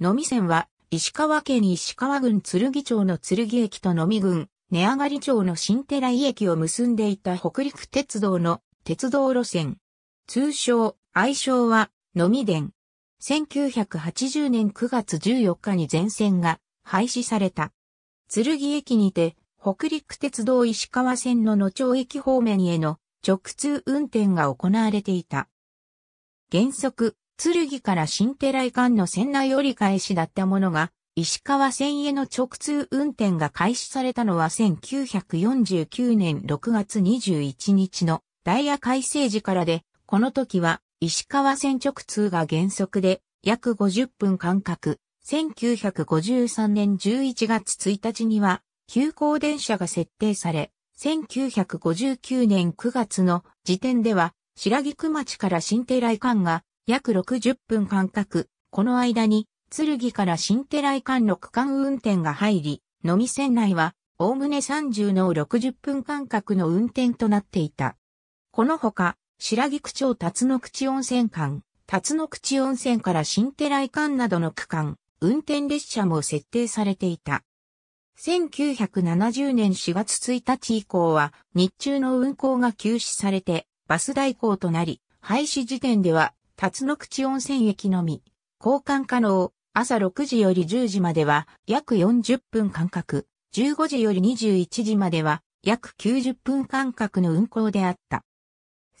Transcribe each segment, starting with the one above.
のみ線は、石川県石川郡剣町の剣駅とのみ郡、根上がり町の新寺井駅を結んでいた北陸鉄道の鉄道路線。通称、愛称は、のみ電。1980年9月14日に全線が廃止された。剣駅にて、北陸鉄道石川線の野町駅方面への直通運転が行われていた。原則、剣から新寺井間の船内折り返しだったものが、石川線への直通運転が開始されたのは1949年6月21日のダイヤ改正時からで、この時は石川線直通が原則で約50分間隔、1953年11月1日には急行電車が設定され、1959年9月の時点では白菊町から新寺井間が約60分間隔、この間に、剣から新寺井間の区間運転が入り、のみ線内は、おおむね30の60分間隔の運転となっていた。このほか、白木区町、辰野口温泉間、辰野口温泉から新寺井間などの区間、運転列車も設定されていた。1970年4月1日以降は、日中の運行が休止されて、バス代行となり、廃止時点では辰野口温泉駅のみ、交換可能、朝6時より10時までは約40分間隔、15時より21時までは約90分間隔の運行であった。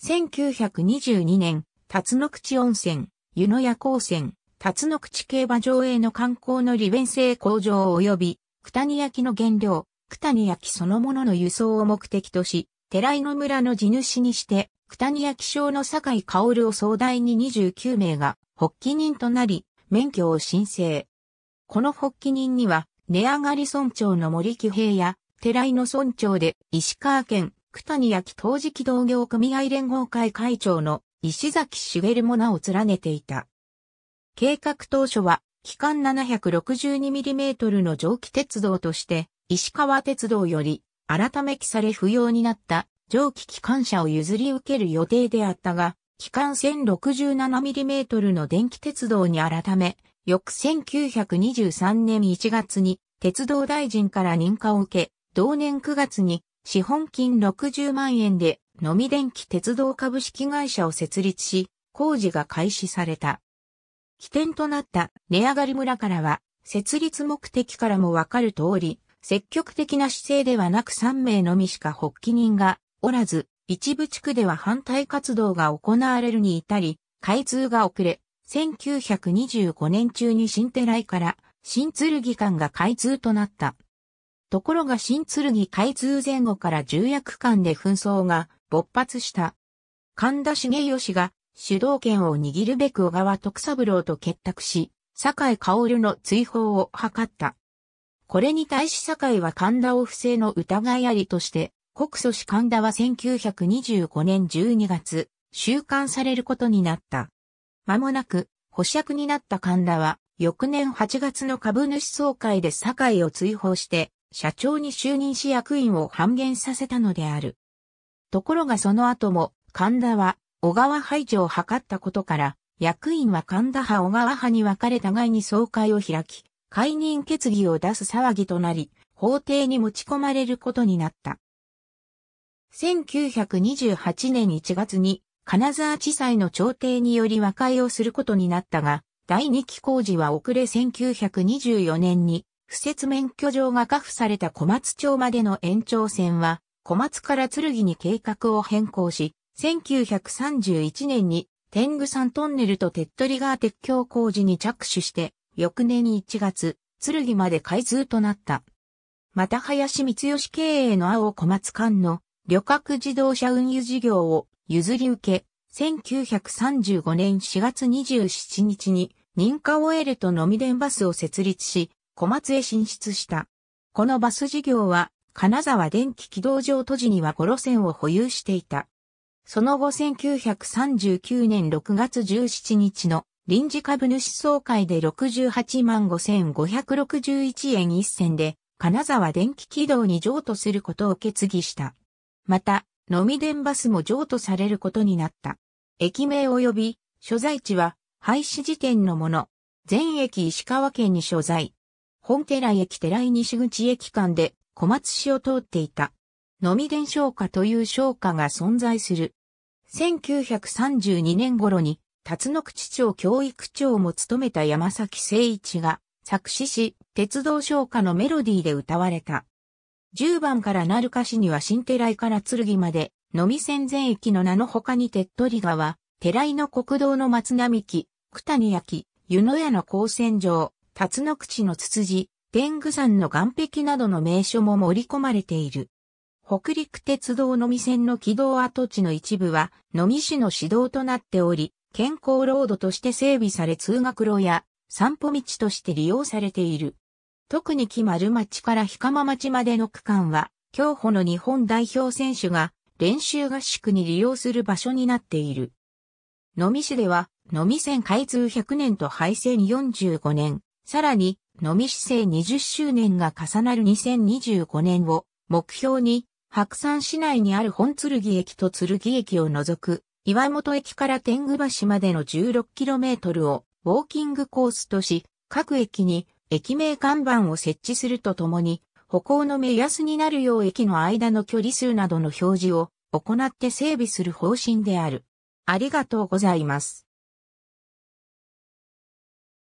1922年、辰野口温泉、湯野屋高専、辰野口競馬場への観光の利便性向上及び、九谷焼の原料、九谷焼そのものの輸送を目的とし、寺井の村の地主にして、九谷焼商の酒井薫を総代に29名が、発起人となり、免許を申請。この発起人には、値上がり村長の森木平や、寺井の村長で、石川県、九谷焼陶磁器同業組合連合会会長の石崎茂も名を連ねていた。計画当初は、期間 762mm の蒸気鉄道として、石川鉄道より改め記され不要になった蒸気機関車を譲り受ける予定であったが、機関 1067mm の電気鉄道に改め、翌1923年1月に鉄道大臣から認可を受け、同年9月に資本金60万円で、のみ電気鉄道株式会社を設立し、工事が開始された。起点となった値上がり村からは、設立目的からもわかる通り、積極的な姿勢ではなく3名のみしか発起人がおらず、一部地区では反対活動が行われるに至り、開通が遅れ、1925年中に新寺井から新剣館が開通となった。ところが新剣開通前後から重役間で紛争が勃発した。神田重義が主導権を握るべく小川徳三郎と結託し、坂井薫の追放を図った。これに対し堺は神田を不正の疑いありとして、告訴し神田は1925年12月、収監されることになった。間もなく、保釈になった神田は、翌年8月の株主総会で堺を追放して、社長に就任し役員を半減させたのである。ところがその後も、神田は、小川排除を図ったことから、役員は神田派小川派に分かれ互いに総会を開き、解任決議を出す騒ぎとなり、法廷に持ち込まれることになった。1928年1月に金沢地裁の調停により和解をすることになったが、第2期工事は遅れ1924年に、不設免許状が下付された小松町までの延長線は、小松から剣に計画を変更し、1931年に天狗山トンネルと手っ取り川鉄橋工事に着手して、翌年1月、剣まで開通となった。また林光義経営の青小松間の旅客自動車運輸事業を譲り受け、1935年4月27日に認可を得るとのみ電バスを設立し、小松へ進出した。このバス事業は、金沢電気軌道場都市には5路線を保有していた。その後1939年6月17日の臨時株主総会で68万5561円1銭で、金沢電気軌道に譲渡することを決議した。また、のみ電バスも譲渡されることになった。駅名及び所在地は廃止時点のもの。全駅石川県に所在。本寺駅寺井西口駅間で小松市を通っていた。のみ電商家という商家が存在する。1932年頃に辰野口町教育長も務めた山崎誠一が作詞し、鉄道唱歌のメロディーで歌われた。10番からなる歌詞には新寺井から剣まで、のみ線全駅の名の他に手っ取り川、寺井の国道の松並木、九谷焼、湯野屋の光線場、辰野口のつつじ、天狗山の岩壁などの名所も盛り込まれている。北陸鉄道のみ線の軌道跡地の一部は、のみ市の指導となっており、健康ロードとして整備され通学路や散歩道として利用されている。特に木丸町から日釜町までの区間は、競歩の日本代表選手が練習合宿に利用する場所になっている。野見市では、野見線開通100年と廃線45年、さらに、野見市政20周年が重なる2025年を目標に、白山市内にある本剣駅と剣駅を除く岩本駅から天狗橋までの 16km をウォーキングコースとし、各駅に駅名看板を設置するとともに、歩行の目安になるよう駅の間の距離数などの表示を行って整備する方針である。ありがとうございます。